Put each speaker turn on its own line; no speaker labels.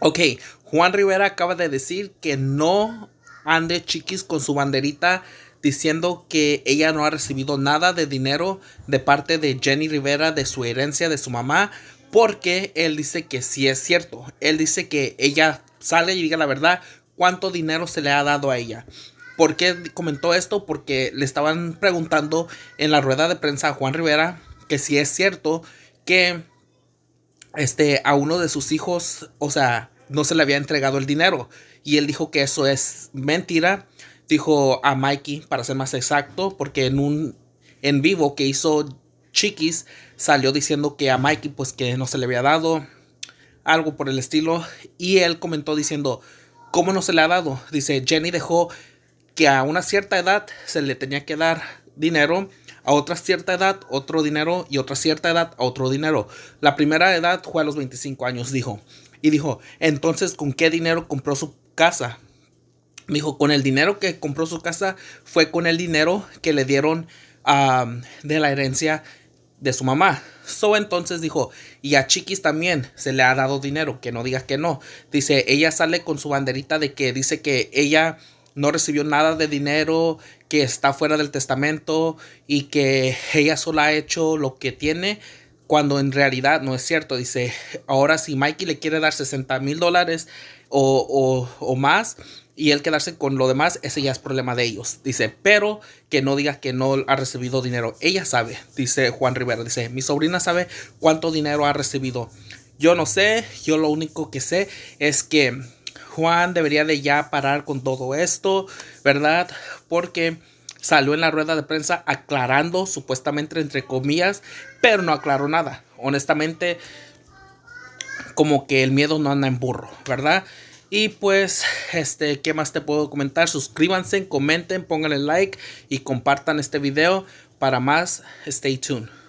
Ok, Juan Rivera acaba de decir que no ande chiquis con su banderita diciendo que ella no ha recibido nada de dinero de parte de Jenny Rivera de su herencia de su mamá porque él dice que sí es cierto. Él dice que ella sale y diga la verdad cuánto dinero se le ha dado a ella. ¿Por qué comentó esto? Porque le estaban preguntando en la rueda de prensa a Juan Rivera que si es cierto que este, a uno de sus hijos, o sea, no se le había entregado el dinero. Y él dijo que eso es mentira. Dijo a Mikey, para ser más exacto, porque en un en vivo que hizo Chiquis, salió diciendo que a Mikey, pues que no se le había dado, algo por el estilo. Y él comentó diciendo, ¿cómo no se le ha dado? Dice, Jenny dejó que a una cierta edad se le tenía que dar dinero a otra cierta edad otro dinero y otra cierta edad otro dinero. La primera edad fue a los 25 años, dijo. Y dijo, entonces, ¿con qué dinero compró su casa? Dijo, con el dinero que compró su casa fue con el dinero que le dieron de la herencia de su mamá. So entonces dijo, y a Chiquis también se le ha dado dinero, que no digas que no. Dice, ella sale con su banderita de que dice que ella no recibió nada de dinero, que está fuera del testamento y que ella solo ha hecho lo que tiene, cuando en realidad no es cierto. Dice, ahora si Mikey le quiere dar 60 mil dólares o, o más, y él quedarse con lo demás, ese ya es problema de ellos. Dice, pero que no digas que no ha recibido dinero. Ella sabe, dice Juan Rivera, dice, mi sobrina sabe cuánto dinero ha recibido. Yo no sé, yo lo único que sé es que Juan debería de ya parar con todo esto, ¿verdad? Porque salió en la rueda de prensa aclarando, supuestamente entre comillas, pero no aclaró nada. Honestamente, como que el miedo no anda en burro, ¿verdad? Y pues, este, ¿qué más te puedo comentar? Suscríbanse, comenten, pónganle like y compartan este video. Para más, stay tuned.